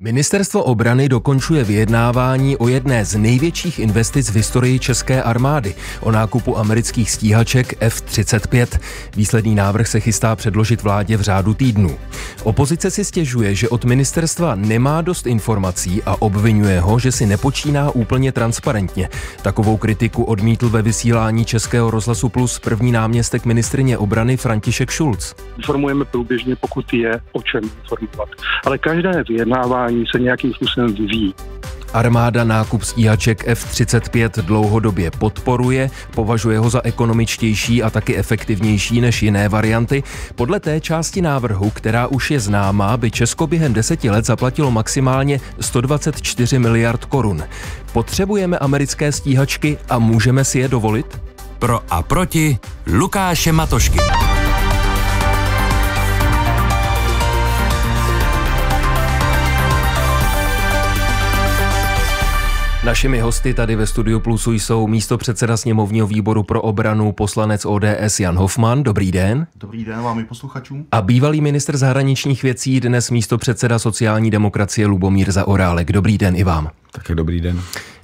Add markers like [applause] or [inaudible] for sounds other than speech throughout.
Ministerstvo obrany dokončuje vyjednávání o jedné z největších investic v historii české armády o nákupu amerických stíhaček F-35. Výsledný návrh se chystá předložit vládě v řádu týdnů. Opozice si stěžuje, že od ministerstva nemá dost informací a obvinuje ho, že si nepočíná úplně transparentně. Takovou kritiku odmítl ve vysílání Českého rozhlasu Plus první náměstek ministrině obrany František Šulc. Informujeme průběžně, pokud je o čem informovat. Ale každé vyjednávání chování se nějakým způsobem vyvíjí. Armáda nákup stíhaček F-35 dlouhodobě podporuje, považuje ho za ekonomičtější a taky efektivnější než jiné varianty. Podle té části návrhu, která už je známá, by Česko během deseti let zaplatilo maximálně 124 miliard korun. Potřebujeme americké stíhačky a můžeme si je dovolit? Pro a proti Lukáše Matošky. Našimi hosty tady ve Studiu Plusu jsou místo předseda sněmovního výboru pro obranu poslanec ODS Jan Hofman. Dobrý den. Dobrý den vám i posluchačům. A bývalý minister zahraničních věcí, dnes místo předseda sociální demokracie Lubomír Zaorálek. Dobrý den i vám. Také dobrý den.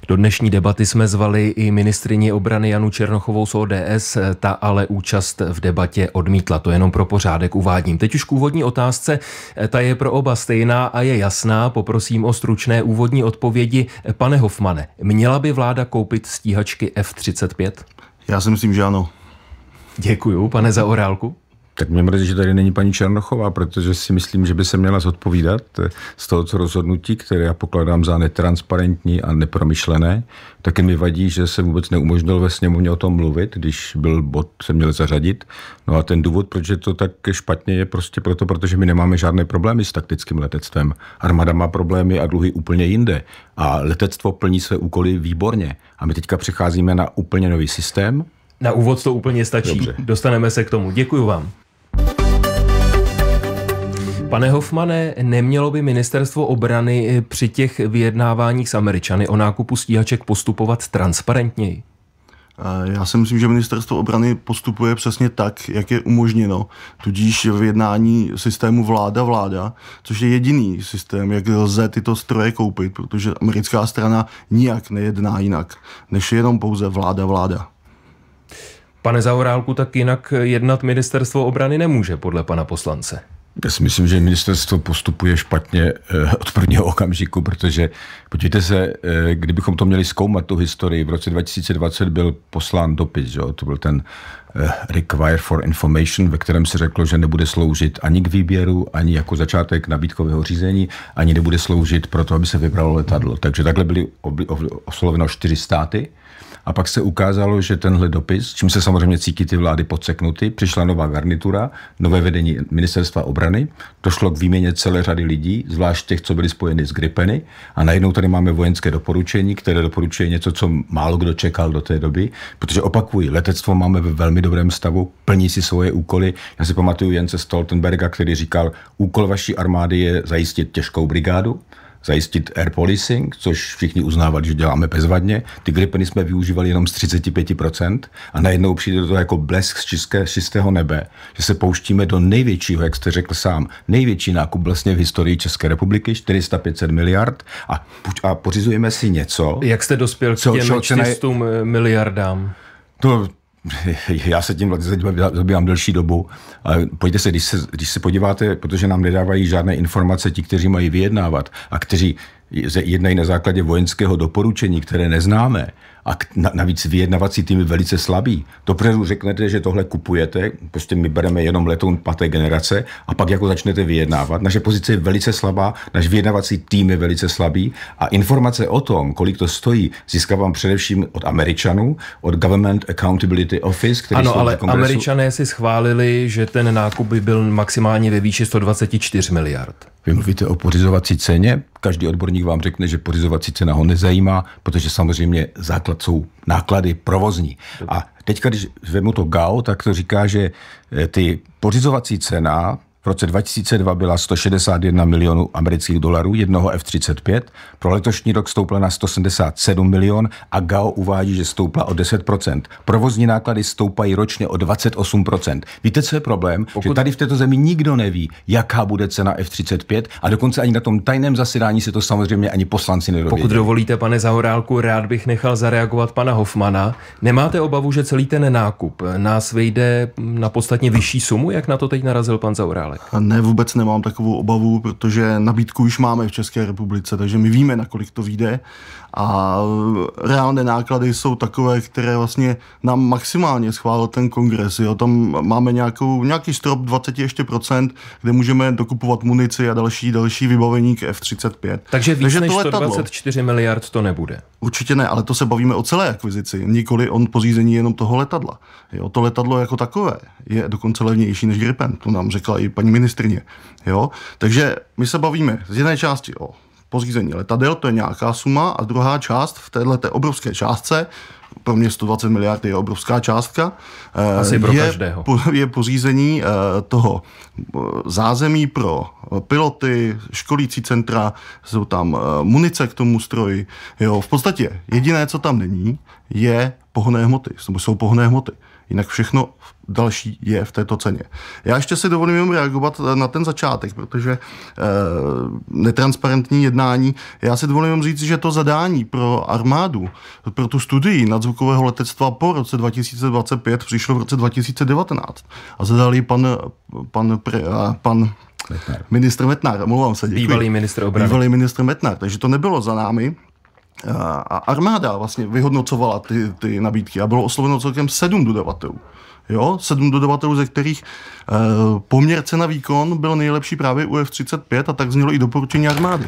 Do dnešní debaty jsme zvali i ministrině obrany Janu Černochovou z ODS, ta ale účast v debatě odmítla. To jenom pro pořádek uvádím. Teď už k úvodní otázce, ta je pro oba stejná a je jasná. Poprosím o stručné úvodní odpovědi. Pane Hofmane, měla by vláda koupit stíhačky F-35? Já si myslím, že ano. Děkuju, pane Zaorálku. Tak mě mrzí, že tady není paní Černochová, protože si myslím, že by se měla zodpovídat eh, z toho, co rozhodnutí, které já pokládám za netransparentní a nepromyšlené. Taky mi vadí, že se vůbec neumožnil ve sněmovně o tom mluvit, když byl bod, se měl zařadit. No a ten důvod, proč je to tak špatně, je prostě proto, protože my nemáme žádné problémy s taktickým letectvem. Armáda má problémy a dluhy úplně jinde. A letectvo plní své úkoly výborně. A my teďka přecházíme na úplně nový systém. Na úvod to úplně stačí. Dobře. Dostaneme se k tomu. Děkuji vám. Pane Hofmane, nemělo by ministerstvo obrany eh, při těch vyjednáváních s Američany o nákupu stíhaček postupovat transparentněji? Já si myslím, že ministerstvo obrany postupuje přesně tak, jak je umožněno, tudíž v jednání systému vláda-vláda, což je jediný systém, jak lze tyto stroje koupit, protože americká strana nijak nejedná jinak, než jenom pouze vláda-vláda. Pane Zaorálku, tak jinak jednat ministerstvo obrany nemůže, podle pana poslance. Já si myslím, že ministerstvo postupuje špatně eh, od prvního okamžiku, protože podívejte se, eh, kdybychom to měli zkoumat, tu historii, v roce 2020 byl poslán dopis, jo? to byl ten Eh, require for Information, ve kterém se řeklo, že nebude sloužit ani k výběru, ani jako začátek nabídkového řízení, ani nebude sloužit pro to, aby se vybralo letadlo. Takže takhle byly osloveno čtyři státy. A pak se ukázalo, že tenhle dopis, čím se samozřejmě cítí ty vlády podseknuty, přišla nová garnitura, nové vedení ministerstva obrany, došlo k výměně celé řady lidí, zvlášť těch, co byli spojeni s Gripeny. A najednou tady máme vojenské doporučení, které doporučuje něco, co málo kdo čekal do té doby, protože opakují, letectvo máme ve velmi velmi dobrém stavu, plní si svoje úkoly. Já si pamatuju Jence Stoltenberga, který říkal, úkol vaší armády je zajistit těžkou brigádu, zajistit air policing, což všichni uznávali, že děláme bezvadně. Ty gripeny jsme využívali jenom z 35% a najednou přijde to jako blesk z, čisté, čistého nebe, že se pouštíme do největšího, jak jste řekl sám, největší nákup vlastně v historii České republiky, 400-500 miliard a, a pořizujeme si něco. Jak jste dospěl k těm 400 miliardám? To, [laughs] já se tím zabývám delší dobu. Pojďte se, když se, když se podíváte, protože nám nedávají žádné informace ti, kteří mají vyjednávat a kteří jednají na základě vojenského doporučení, které neznáme, a navíc vyjednavací týmy velice slabý. Dopředu řeknete, že tohle kupujete, prostě my bereme jenom letoun páté generace a pak jako začnete vyjednávat. Naše pozice je velice slabá, naš vyjednavací tým je velice slabý a informace o tom, kolik to stojí, získávám především od Američanů, od Government Accountability Office, který Ano, ale kongresu. Američané si schválili, že ten nákup by byl maximálně ve výši 124 miliard. Vy mluvíte o pořizovací ceně, každý odborník vám řekne, že pořizovací cena ho nezajímá, protože samozřejmě základ jsou náklady provozní. A teďka, když vezmu to GAO, tak to říká, že eh, ty pořizovací cena v roce 2002 byla 161 milionů amerických dolarů jednoho F-35, pro letošní rok stoupla na 177 milion a GAO uvádí, že stoupla o 10%. Provozní náklady stoupají ročně o 28%. Víte, co je problém? Pokud... Že tady v této zemi nikdo neví, jaká bude cena F-35 a dokonce ani na tom tajném zasedání se to samozřejmě ani poslanci nedovědí. Pokud dovolíte, pane Zahorálku, rád bych nechal zareagovat pana Hofmana. Nemáte obavu, že celý ten nákup nás vejde na podstatně vyšší sumu, jak na to teď narazil pan Zaurál? Michálek? Ne, vůbec nemám takovou obavu, protože nabídku už máme v České republice, takže my víme, nakolik to vyjde a reálné náklady jsou takové, které vlastně nám maximálně schválil ten kongres. Jo. Tam máme nějakou, nějaký strop 20 ještě procent, kde můžeme dokupovat munici a další, další vybavení k F-35. Takže víc Takže než 124 miliard to nebude. Určitě ne, ale to se bavíme o celé akvizici, nikoli on pořízení jenom toho letadla. Jo, to letadlo jako takové je dokonce levnější než Gripen, to nám řekla i paní ministrině. Jo? Takže my se bavíme z jedné části o pořízení letadel, to je nějaká suma, a druhá část v této té obrovské částce, pro mě 120 miliard je obrovská částka, Asi eh, je, pro každého. je pořízení eh, toho eh, zázemí pro piloty, školící centra, jsou tam eh, munice k tomu stroji. Jo, v podstatě jediné, co tam není, je pohonné hmoty, jsou pohonné hmoty. Jinak všechno další je v této ceně. Já ještě si dovolím jenom reagovat na ten začátek, protože e, netransparentní jednání, já si dovolím jenom říct, že to zadání pro armádu, pro tu studii nadzvukového letectva po roce 2025 přišlo v roce 2019 a zadali pan, pan, pan, pan Metnar. Ministr Metnar, omlouvám se, děkuji. Bývalý ministr obrany. Bývalý ministr Metnar, takže to nebylo za námi. A armáda vlastně vyhodnocovala ty, ty nabídky a bylo osloveno celkem sedm dodavatelů. Jo? Sedm dodavatelů, ze kterých e, poměr cena výkon byl nejlepší právě u F-35 a tak znělo i doporučení armády,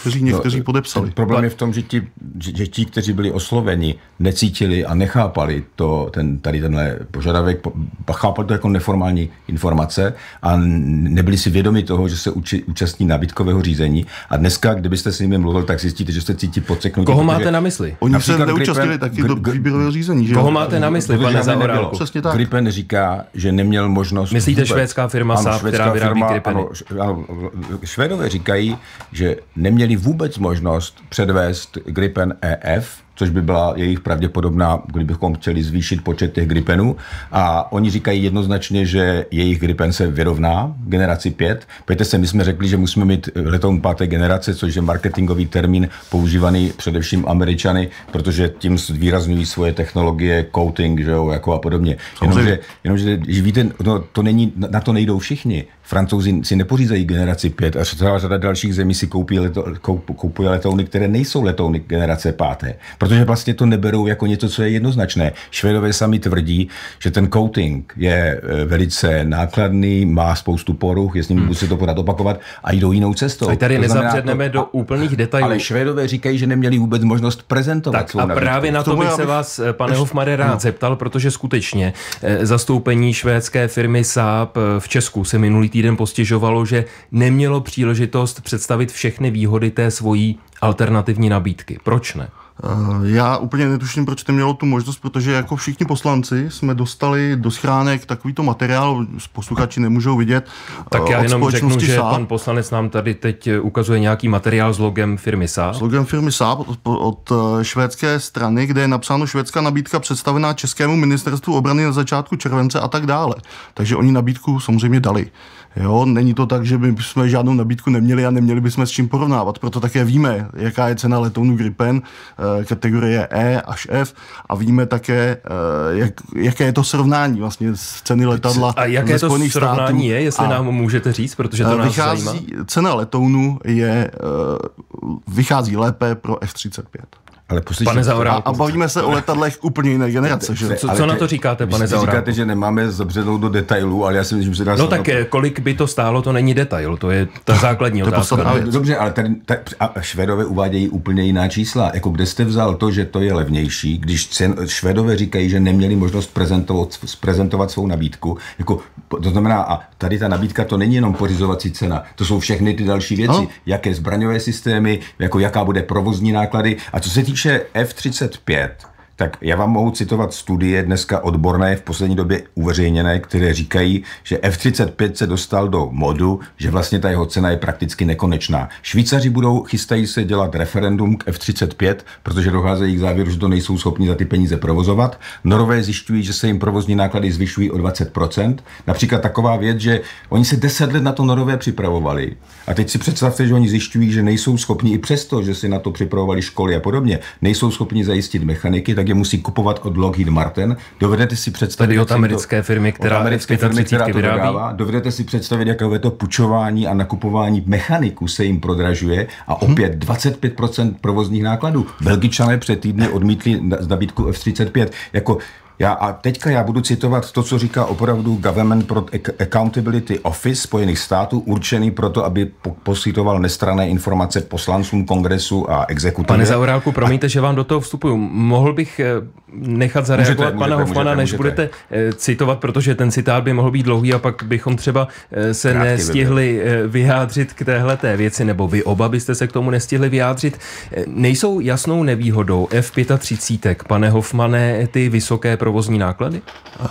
kteří no, někteří no, podepsali. Problém je v tom, že ti, že ti, kteří byli osloveni, necítili a nechápali to, ten, tady tenhle požadavek, chápali to jako neformální informace a nebyli si vědomi toho, že se uči, účastní nabídkového řízení a dneska, kdybyste s nimi mluvil, tak zjistíte, že se cítí podseknutí. Koho máte na mysli? Oni se neúčastnili taky do výběrového řízení. Že? Koho máte na mysli, pane Zaorálku? Přesně tak. Gripen neříká, že neměl možnost... Myslíte vůbec. švédská firma ano, SAP, švédská která vyrábí firma, ano, Švédové říkají, že neměli vůbec možnost předvést Gripen EF, což by byla jejich pravděpodobná, kdybychom chtěli zvýšit počet těch gripenů. A oni říkají jednoznačně, že jejich gripen se vyrovná generaci 5. Pojďte se, my jsme řekli, že musíme mít eh, letoun páté generace, což je marketingový termín používaný především Američany, protože tím výrazňují svoje technologie, coating že jo, jako a podobně. Jenomže, jenomže víte, no, to není, na to nejdou všichni. Francouzi si nepořízejí generaci 5 a celá řada dalších zemí si koupí leto, koup, koupuje letouny, které nejsou letouny generace páté protože vlastně to neberou jako něco, co je jednoznačné. Švédové sami tvrdí, že ten coating je e, velice nákladný, má spoustu poruch, je s ním hmm. musí to podat opakovat a jdou jinou cestou. A tady to nezabředneme do úplných detailů. Ale Švédové říkají, že neměli vůbec možnost prezentovat tak, A nabídku. právě na to bych se vás, e, pane Hofmare, hmm. rád zeptal, protože skutečně e, zastoupení švédské firmy Saab v Česku se minulý týden postižovalo, že nemělo příležitost představit všechny výhody té svojí alternativní nabídky. Proč ne? Eh, já úplně netuším, proč to mělo tu možnost, protože jako všichni poslanci jsme dostali do schránek takovýto materiál, posluchači nemůžou vidět. Eh, tak já jenom řeknu, že pan poslanec nám tady teď eh, ukazuje nějaký materiál s logem firmy SAP. S logem firmy SAP od, od švédské strany, kde je napsáno švédská nabídka představená Českému ministerstvu obrany na začátku července a tak dále. Takže oni nabídku samozřejmě dali. Jo, není to tak, že by jsme žádnou nabídku neměli a neměli bychom s čím porovnávat. Proto také víme, jaká je cena letounu Gripen eh, kategorie E až F a víme také, eh, jak, jaké je to srovnání vlastně s ceny letadla. A jaké to srovnání států. je, jestli a nám můžete říct, protože to eh, nás vychází, zajímá. Cena letounu je, vychází lépe pro F-35. Ale poslyšte, pane Zaura, a bavíme se o letadlech úplně jiné generace. Že? Co, co na to říkáte, pane Zaura? říkáte, že nemáme zabředou do detailů, ale já si myslím, že nás... No tak to... kolik by to stálo, to není detail, to je ta základní to otázka. Ale, dobře, ale tady, tady, a Švedové uvádějí úplně jiná čísla. Jako kde jste vzal to, že to je levnější, když cen, Švedové říkají, že neměli možnost prezentovat, prezentovat svou nabídku. Jako, to znamená, a tady ta nabídka to není jenom pořizovací cena, to jsou všechny ty další věci, no. jaké zbraňové systémy, jako jaká bude provozní náklady. A co se týká týče F-35, tak já vám mohu citovat studie dneska odborné v poslední době uveřejněné, které říkají, že F-35 se dostal do modu, že vlastně ta jeho cena je prakticky nekonečná. Švýcaři budou, chystají se dělat referendum k F-35, protože docházejí k závěru, že to nejsou schopni za ty peníze provozovat. Norové zjišťují, že se jim provozní náklady zvyšují o 20%. Například taková věc, že oni se 10 let na to Norové připravovali. A teď si představte, že oni zjišťují, že nejsou schopni i přesto, že si na to připravovali školy a podobně, nejsou schopni zajistit mechaniky, tak je musí kupovat od Lockheed Martin. Dovedete si představit... Tady od americké to, firmy, která, americké firmy, která to vyrábí. Dodává. Dovedete si představit, jakové to pučování a nakupování mechaniku se jim prodražuje a mhm. opět hmm. 25% provozních nákladů. Belgičané před týdny odmítli nabídku F-35. Jako já a teďka já budu citovat to, co říká opravdu Government pro Accountability Office Spojených států, určený proto, aby poskytoval nestrané informace poslancům kongresu a exekutivě. Pane Zaurálku, promiňte, a... že vám do toho vstupuju. Mohl bych eh, nechat zareagovat můžete, pana můžete, Hofmana, můžete, než můžete. budete eh, citovat, protože ten citát by mohl být dlouhý a pak bychom třeba eh, se Krátky nestihli by vyjádřit k téhle té věci, nebo vy oba byste se k tomu nestihli vyjádřit. Nejsou jasnou nevýhodou F-35, pane Hofmane, ty vysoké provozní náklady? Eh,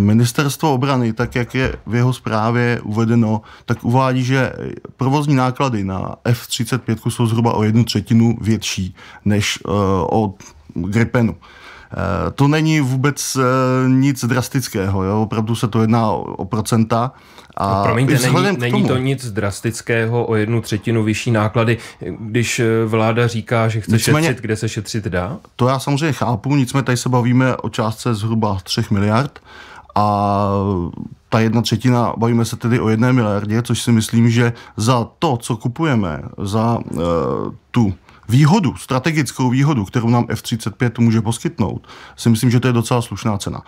ministerstvo obrany, tak jak je v jeho zprávě uvedeno, tak uvádí, že provozní náklady na F-35 jsou zhruba o jednu třetinu větší než eh, o Gripenu. Eh, to není vůbec eh, nic drastického, jo? opravdu se to jedná o procenta. A no, Promiňte, není, není to nic drastického, o jednu třetinu vyšší náklady, když eh, vláda říká, že chce nicméně, šetřit, kde se šetřit dá? To já samozřejmě chápu, nicméně tady se bavíme o částce zhruba 3 miliard a ta jedna třetina, bavíme se tedy o jedné miliardě, což si myslím, že za to, co kupujeme, za uh, tu výhodu, strategickou výhodu, kterou nám F-35 může poskytnout, si myslím, že to je docela slušná cena.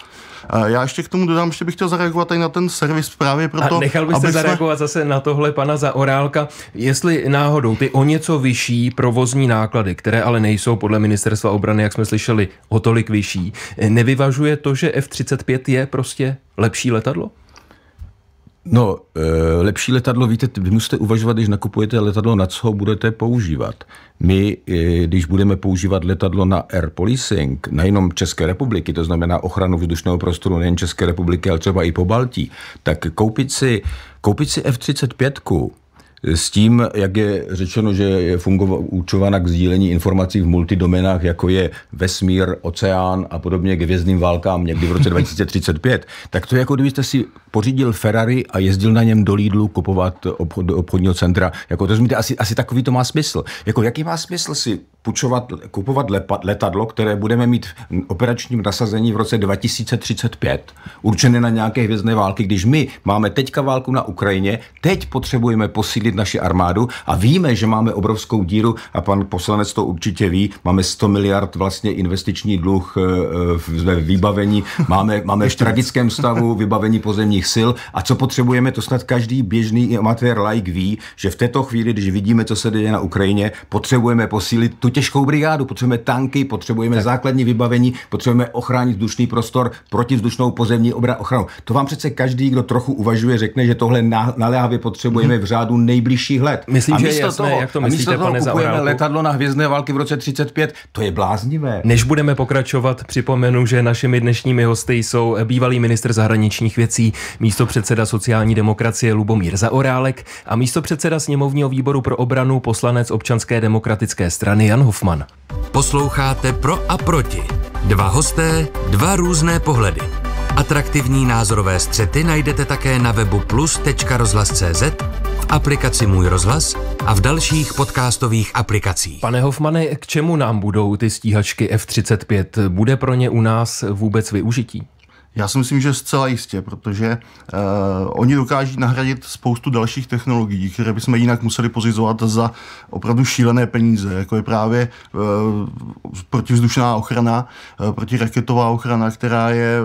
Já ještě k tomu dodám, že bych chtěl zareagovat i na ten servis právě proto, A nechal byste se zareagovat jsme... zase na tohle pana orálka, jestli náhodou ty o něco vyšší provozní náklady, které ale nejsou podle ministerstva obrany, jak jsme slyšeli, o tolik vyšší, nevyvažuje to, že F-35 je prostě lepší letadlo? No, eh, lepší letadlo, víte, vy musíte uvažovat, když nakupujete letadlo, na co ho budete používat. My, eh, když budeme používat letadlo na air policing, nejenom České republiky, to znamená ochranu vzdušného prostoru nejen České republiky, ale třeba i po Baltí, tak koupit si, koupit si F-35 s tím, jak je řečeno, že je fungovala k sdílení informací v multidomenách, jako je vesmír, oceán a podobně k vězným válkám někdy v roce 2035, [laughs] tak to je jako kdybyste si pořídil Ferrari a jezdil na něm do Lidlu kupovat obchod, do obchodního centra. Jako, to asi, asi takový to má smysl. Jako, jaký má smysl si pučovat, kupovat letadlo, které budeme mít operačním nasazení v roce 2035, určené na nějaké hvězdné války, když my máme teďka válku na Ukrajině, teď potřebujeme posílit naši armádu a víme, že máme obrovskou díru a pan poslanec to určitě ví, máme 100 miliard vlastně investiční dluh eh, eh, ve vybavení, máme, máme v tragickém stavu vybavení pozemních sil a co potřebujeme, to snad každý běžný amatér like ví, že v této chvíli, když vidíme, co se děje na Ukrajině, potřebujeme posílit tu těžkou brigádu, potřebujeme tanky, potřebujeme tak. základní vybavení, potřebujeme ochránit vzdušný prostor, protivzdušnou pozemní obra ochranu. To vám přece každý, kdo trochu uvažuje, řekne, že tohle naléhavě potřebujeme mhm. v řádu nejbližších let. Myslím, a že je jasné, toho, jak to myslíte, a místo pane toho kupujeme Zaurálku. letadlo na hvězdné války v roce 35. To je bláznivé. Než budeme pokračovat, připomenu, že našimi dnešními hosty jsou bývalý minister zahraničních věcí, místo předseda sociální demokracie Lubomír Zaorálek a místo předseda sněmovního výboru pro obranu poslanec občanské demokratické strany Jan Jan Hofman. Posloucháte Pro a proti. Dva hosté, dva různé pohledy. Atraktivní názorové střety najdete také na webu plus.rozhlas.cz, v aplikaci Můj rozhlas a v dalších podcastových aplikacích. Pane Hofmane, k čemu nám budou ty stíhačky F-35? Bude pro ně u nás vůbec využití? Já si myslím, že zcela jistě, protože uh, oni dokáží nahradit spoustu dalších technologií, které bychom jinak museli pozizovat za opravdu šílené peníze, jako je právě uh, eh, protivzdušná ochrana, uh, protiraketová ochrana, která je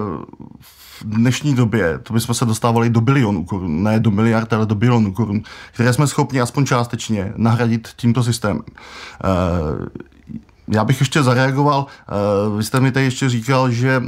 v dnešní době, to bychom se dostávali do bilionů korun, ne do miliard, ale do bilionů korun, které jsme schopni aspoň částečně nahradit tímto systémem. Uh, já bych ještě zareagoval, vy jste mi tady ještě říkal, že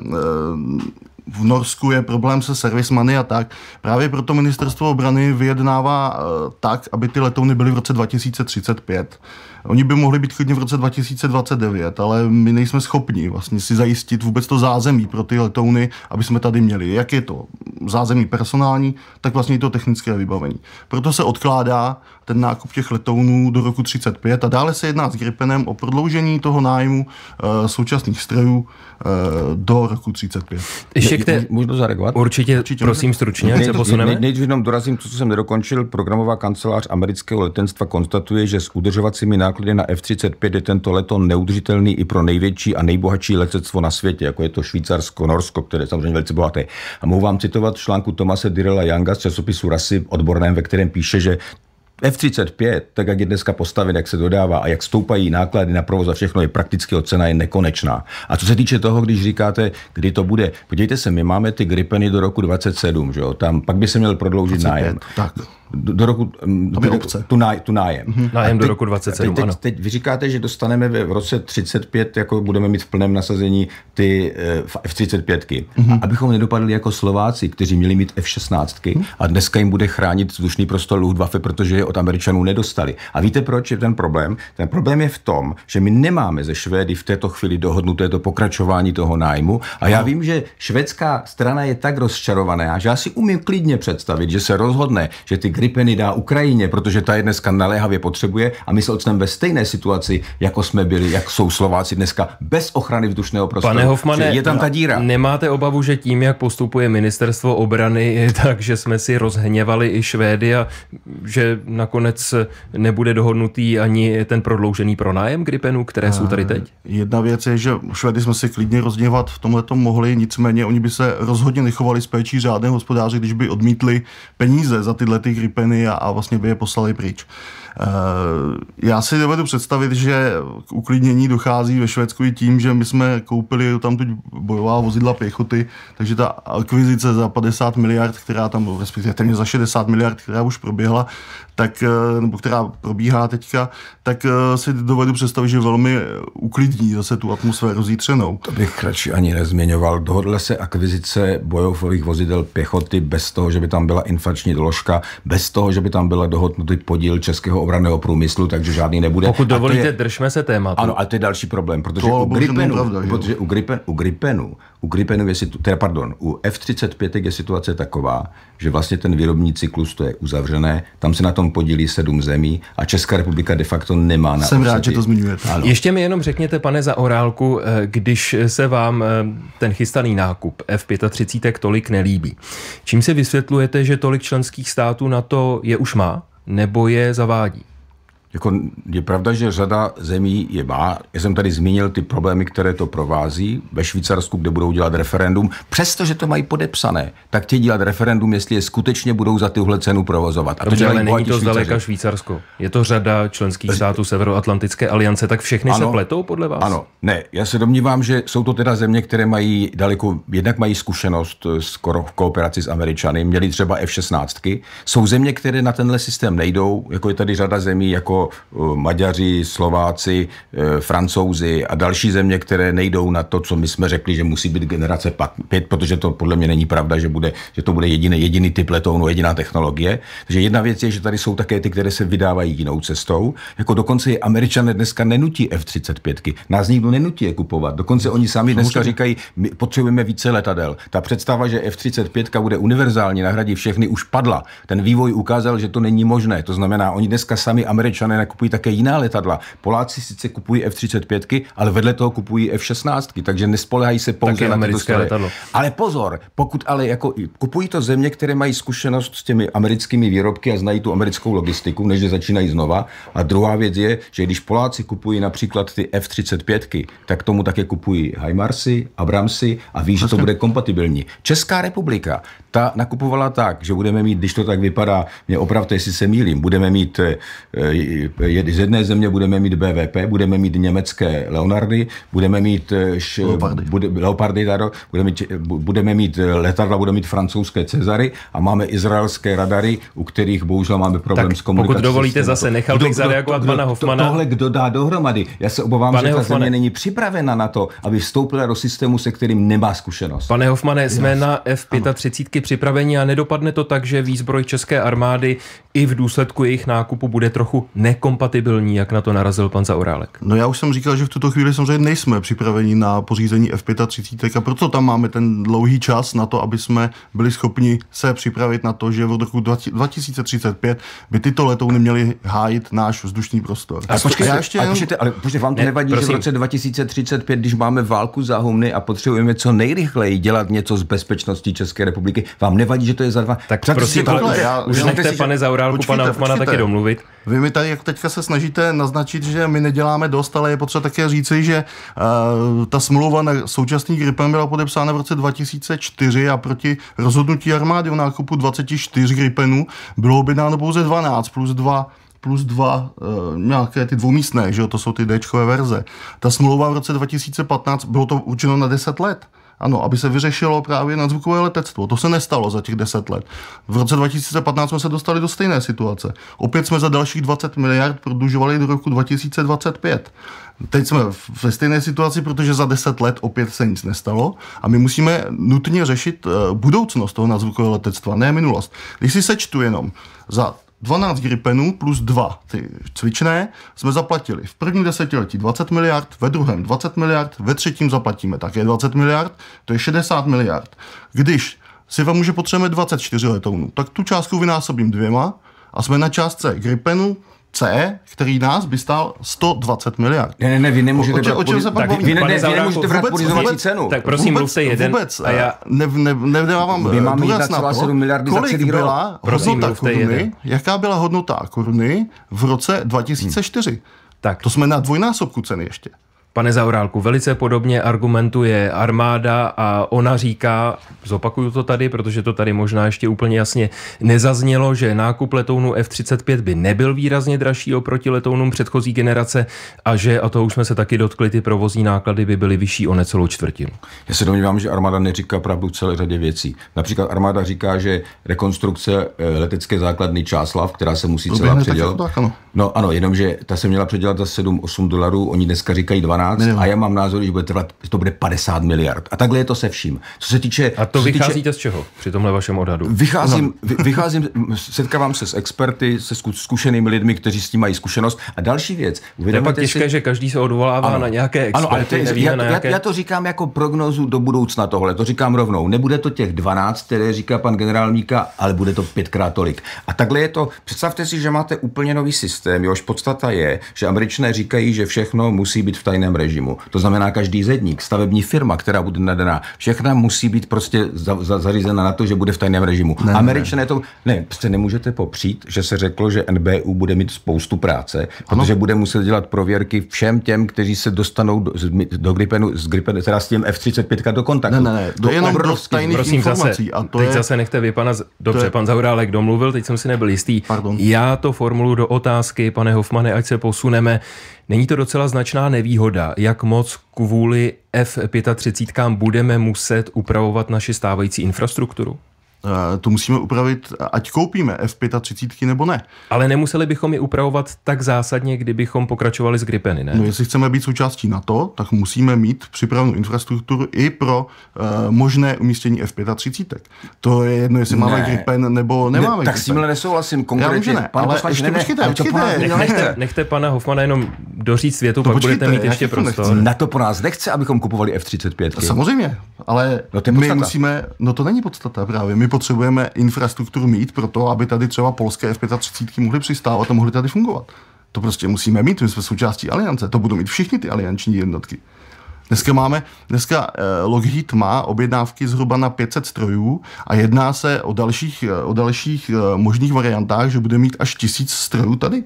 v Norsku je problém se servismany a tak. Právě proto ministerstvo obrany vyjednává eh, tak, aby ty letouny byly v roce 2035. Oni by mohli být chodně v roce 2029, ale my nejsme schopni vlastně si zajistit vůbec to zázemí pro ty letouny, aby jsme tady měli. Jak je to zázemí personální, tak vlastně i to technické vybavení. Proto se odkládá ten nákup těch letounů do roku 35 a dále se jedná s Gripenem o prodloužení toho nájmu e, současných strojů e, do roku 35. Ještě k můžu Můžu zareagovat? Určitě, Určitě prosím můžu... stručně, nej, se posuneme. Nej, nejdřív jenom dorazím, co jsem nedokončil. Programová kancelář amerického letenstva konstatuje, že s udržovacími náklady na F-35 je tento leton neudržitelný i pro největší a nejbohatší letectvo na světě, jako je to Švýcarsko, Norsko, které je samozřejmě velice bohaté. A mohu vám citovat článku Tomase Direla Younga z časopisu Rasy odborném, ve kterém píše, že F-35, tak jak je dneska postaven, jak se dodává a jak stoupají náklady na provoz a všechno, je prakticky od cena je nekonečná. A co se týče toho, když říkáte, kdy to bude, podívejte se, my máme ty Gripeny do roku 27, že jo? Tam pak by se měl prodloužit 25, nájem. Tak do, do roku... To do, obce. Tu, náj, tu nájem. Mm-hmm. Nájem teď, do roku 27, teď, Teď, teď vy říkáte, že dostaneme v roce 35, jako budeme mít v plném nasazení ty F-35. Eh, mm-hmm. Abychom nedopadli jako Slováci, kteří měli mít F-16 mm-hmm. a dneska jim bude chránit vzdušný prostor Luftwaffe, protože je od Američanů nedostali. A víte, proč je ten problém? Ten problém je v tom, že my nemáme ze Švédy v této chvíli dohodnuté to pokračování toho nájmu. A já vím, že švédská strana je tak rozčarovaná, že já si umím klidně představit, že se rozhodne, že ty gripeny dá Ukrajině, protože ta je dneska naléhavě potřebuje a my se odstaneme ve stejné situaci, jako jsme byli, jak jsou Slováci dneska bez ochrany vzdušného prostoru. Pane Hofmane, je tam ta díra. Nemáte obavu, že tím, jak postupuje ministerstvo obrany, je tak, že jsme si rozhněvali i Švédy a že nakonec nebude dohodnutý ani ten prodloužený pronájem gripenů, které jsou tady eh, teď? Jedna věc je, že Švédy jsme si klidně rozněvat v tomhle mohli, nicméně oni by se rozhodně nechovali s péčí řádného hospodáře, když by odmítli peníze za tyhle ty gripeny gripeny a, a vlastně by je poslali pryč. Eh, já si dovedu představit, že k uklidnění dochází ve Švédsku i tím, že my jsme koupili tam tu bojová vozidla pěchoty, takže ta akvizice za 50 miliard, která tam, respektive téměř za 60 miliard, která už proběhla, tak, eh, nebo která probíhá teďka, tak eh, si dovedu představit, že velmi eh, uklidní zase tu atmosféru zítřenou. To bych radši ani nezměňoval. Dohodla se akvizice bojových vozidel pěchoty bez toho, že by tam byla inflační doložka, bez toho, že by tam byla dohodnutý podíl českého obraného průmyslu, takže žádný nebude. Pokud dovolíte, je, držme se tématu. Ano, a to je další problém, protože, to u, Gripenu, pravda, protože u, Gripen, u Gripenu, u Gripenu je situ, teda pardon, u F-35 je situace taková, že vlastně ten výrobní cyklus, to je uzavřené, tam se na tom podílí sedm zemí a Česká republika de facto nemá na Jsem rád, že to zmiňujete. Ano. Ještě mi jenom řekněte, pane za Orálku, eh, když se vám eh, ten chystaný nákup F-35 tolik nelíbí, čím se vysvětlujete, že tolik členských států na to je už má nebo je zavádí? Jako je pravda, že řada zemí je má. Já jsem tady zmínil ty problémy, které to provází. Ve Švýcarsku, kde budou dělat referendum, přestože to mají podepsané, tak ti dělat referendum, jestli je skutečně budou za tuhle cenu provozovat. A Dobře, to ale není to zdaleka Švýcarsko. Je to řada členských států Severoatlantické aliance, tak všechny ano, se pletou podle vás? Ano, ne. Já se domnívám, že jsou to teda země, které mají daleko, jednak mají zkušenost skoro v kooperaci s Američany, měli třeba F-16. Jsou země, které na tenhle systém nejdou, jako je tady řada zemí, jako Eh, Maďaři, Slováci, eh, Francouzi a další země, které nejdou na to, co my jsme řekli, že musí být generace 5, protože to podle mě není pravda, že, bude, že to bude jediný, jediný typ letounu, jediná technologie. Takže jedna věc je, že tady jsou také ty, které se vydávají jinou cestou. Jako dokonce i američané dneska nenutí F-35. Nás nikdo nenutí je kupovat. Dokonce oni sami dneska říkají, my potřebujeme více letadel. Ta představa, že F-35 bude univerzální, nahradí všechny, už padla. Ten vývoj ukázal, že to není možné. To znamená, oni dneska sami američané Američané nakupují také jiná letadla. Poláci sice kupují F-35, ale vedle toho kupují F-16, takže nespolehají se pouze na americké letadlo. Ale pozor, pokud ale jako kupují to země, které mají zkušenost s těmi americkými výrobky a znají tu americkou logistiku, než začínají znova. A druhá věc je, že když Poláci kupují například ty F-35, tak tomu také kupují Heimarsy, Abramsy a ví, že vlastně. to bude kompatibilní. Česká republika ta nakupovala tak, že budeme mít, když to tak vypadá, mě opravdu jestli se mýlím, budeme mít eh, eh, z jedné země budeme mít BVP, budeme mít německé Leonardy, budeme mít eh, š, Leopardy, bude, Leopardy taro, budeme, mít, budeme mít letadla, budeme mít francouzské Cezary a máme izraelské radary, u kterých bohužel máme problém tak, s komunikací. Pokud dovolíte, zase nechal bych zareagovat kdo, pana Hofmana. To, tohle kdo dá dohromady? Já se obávám, Pane že Hofmane. ta země není připravena na to, aby vstoupila do systému, se kterým nemá zkušenost. Pane Hofmane, jsme na F35 taky připraveni a nedopadne to tak, že výzbroj české armády i v důsledku jejich nákupu bude trochu nekompatibilní, jak na to narazil pan Zaorálek. No já už jsem říkal, že v tuto chvíli samozřejmě nejsme připraveni na pořízení F-35 a proto tam máme ten dlouhý čas na to, aby jsme byli schopni se připravit na to, že v roku 2035 by tyto letouny měly hájit náš vzdušný prostor. A, a já ještě... a počkejte, ale počkejte, vám to ne, nevadí, prosím. že v roce 2035, když máme válku za humny a potřebujeme co nejrychleji dělat něco z bezpečností České republiky, vám nevadí, že to je za dva. Tak Přátel, prosím, tohle, já, už nechte, si, pane Zaurálku, počkejte, pana Hofmana taky domluvit. Vy mi tady jak teďka se snažíte naznačit, že my neděláme dost, ale je potřeba také říci, že uh, ta smlouva na současný Gripen byla podepsána v roce 2004 a proti rozhodnutí armády o nákupu 24 Gripenů bylo objednáno pouze 12 plus 2 plus dva e, nějaké ty dvoumístné, že jo, to jsou ty Dčkové verze. Ta smlouva v roce 2015, bylo to určeno na 10 let. Ano, aby se vyřešilo právě nadzvukové letectvo. To se nestalo za těch 10 let. V roce 2015 jsme se dostali do stejné situace. Opět jsme za dalších 20 miliard prodlužovali do roku 2025. Teď jsme ve stejné situaci, protože za 10 let opět se nic nestalo a my musíme nutně řešit eh, budoucnost toho nadzvukového letectva, ne minulost. Když si sečtu jenom za 12 gripenů plus 2 ty cvičné jsme zaplatili v prvním desetiletí 20 miliard, ve druhém 20 miliard, ve třetím zaplatíme také 20 miliard, to je 60 miliard. Když si vám může potřebujeme 24 letounů, no, tak tu částku vynásobím dvěma a jsme na částce gripenů C, který nás by stál 120 miliard. Ne, ne, ne, vy nemůžete o, o čem se tak, vy, ne, ne, vy nemůžete brát porizovací cenu. Tak prosím, vůbec, mluvte jeden. Vůbec, a já... Eh, ne, ne, nedávám my eh, máme důraz 1,7 miliardy kolik za celý byla rok. Prosím, hodnota koruny, jeden. jaká byla hodnota koruny v roce 2004. Hmm. Tak. To jsme na dvojnásobku ceny ještě. Pane Zaurálku, velice podobně argumentuje armáda a ona říká, zopakuju to tady, protože to tady možná ještě úplně jasně nezaznělo, že nákup letounu F-35 by nebyl výrazně dražší oproti letounům předchozí generace a že, a to už jsme se taky dotkli, ty provozní náklady by byly vyšší o necelou čtvrtinu. Já se domnívám, že armáda neříká pravdu celé řadě věcí. Například armáda říká, že rekonstrukce eh, letecké základny Čáslav, která se musí celá no, předělat. Tak, ano. No ano, jenomže ta se měla předělat za 7-8 dolarů, oni dneska říkají 12 15 Minimum. a já mám názor, že bude trvat, to bude 50 miliard. A takhle je to se vším. Co se týče... A to vycházíte týče, z čeho při tomhle vašem odhadu? Vycházím, no. vycházím, setkávám se s experty, se zkušenými lidmi, kteří s tím mají zkušenost. A další věc. je pak těžké, si... že každý se odvolává ano. na nějaké experty. Ano, ale to je, já, na nějaké... já, já to říkám jako prognozu do budoucna tohle. To říkám rovnou. Nebude to těch 12, které říká pan generálníka, ale bude to pětkrát tolik. A takhle je to. Představte si, že máte úplně nový systém. Jehož podstata je, že američané říkají, že všechno musí být v tajné jiném režimu. To znamená každý zedník, stavební firma, která bude nadaná, všechna musí být prostě za, za, zařízena na to, že bude v tajném režimu. Ne, Američané ne. to... Ne, prostě nemůžete popřít, že se řeklo, že NBU bude mít spoustu práce, ano. protože bude muset dělat prověrky všem těm, kteří se dostanou do, do gripenu, z gripenu, teda s tím F-35 do kontaktu. Ne, ne, ne. To je jenom do prosím, informací. Zase, a to teď je... zase nechte vy pana... Dobře, je... pan Zaurálek domluvil, teď jsem si nebyl jistý. Pardon. Já to formulu do otázky, pane Hofmane, ať se posuneme. Není to docela značná nevýhoda, jak moc kvůli F-35 budeme muset upravovat naši stávající infrastrukturu? Eh, to musíme upravit, ať koupíme F35 nebo ne. Ale nemuseli bychom ji upravovat tak zásadně, kdybychom pokračovali s Gripeny, ne? No, jestli chceme být součástí NATO, tak musíme mít připravenou infrastrukturu i pro uh, možné umístění F35. To je jedno, jestli ne. máme Gripen nebo nemáme. Ne, tak Gripen. s tímhle nesouhlasím konkrétně. Já že ne, Pane ale poslanče, ještě ne, počkejte, ne, počkejte. Ne, nechte, nechte, nechte pana Hofmana jenom doříct světu, no pak budete mít ještě prostor. Na to po nás nechce, abychom kupovali F35. Samozřejmě, ale no, my musíme, no to není podstata právě, my potřebujeme infrastrukturu mít pro to, aby tady třeba polské F-35 mohly přistávat a mohly tady fungovat. To prostě musíme mít, my jsme součástí aliance, to budou mít všichni ty alianční jednotky. Dneska máme, dneska eh, Lockheed má objednávky zhruba na 500 strojů a jedná se o dalších, eh, o dalších eh, možných variantách, že bude mít až 1000 strojů tady.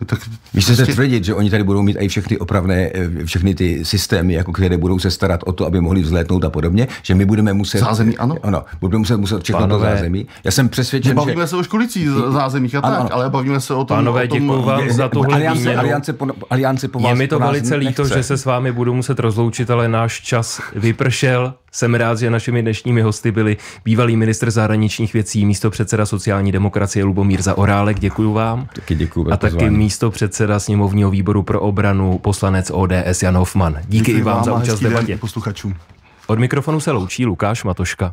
No tak... Vy chcete prostě... tvrdit, že oni tady budou mít i všechny opravné, eh, všechny ty systémy, jako které budou se starat o to, aby mohli vzlétnout a podobně, že my budeme muset... Zázemí, ano. Ano, budeme muset, muset všechno Pánové, to zázemí. Já jsem přesvědčen, bavíme že... Bavíme se o školicí zázemích a ano, tak, ano. ale bavíme se o tom... Pánové, o tom... vám za tuhle aliance, aliance, po, aliance po vás, Je mi to velice líto, nechce. že se s vámi budu muset rozloučit, ale náš čas vypršel. Jsem rád, že našimi dnešními hosty byli bývalý minister zahraničních věcí, místo předseda sociální demokracie Lubomír Zaorálek. Děkuji vám. Taky děkuji. A taky místo předseda sněmovního výboru pro obranu, poslanec ODS Jan Hofman. Díky, Díky i vám, vám za účast debatě. Posluchačům. Od mikrofonu se loučí Lukáš Matoška.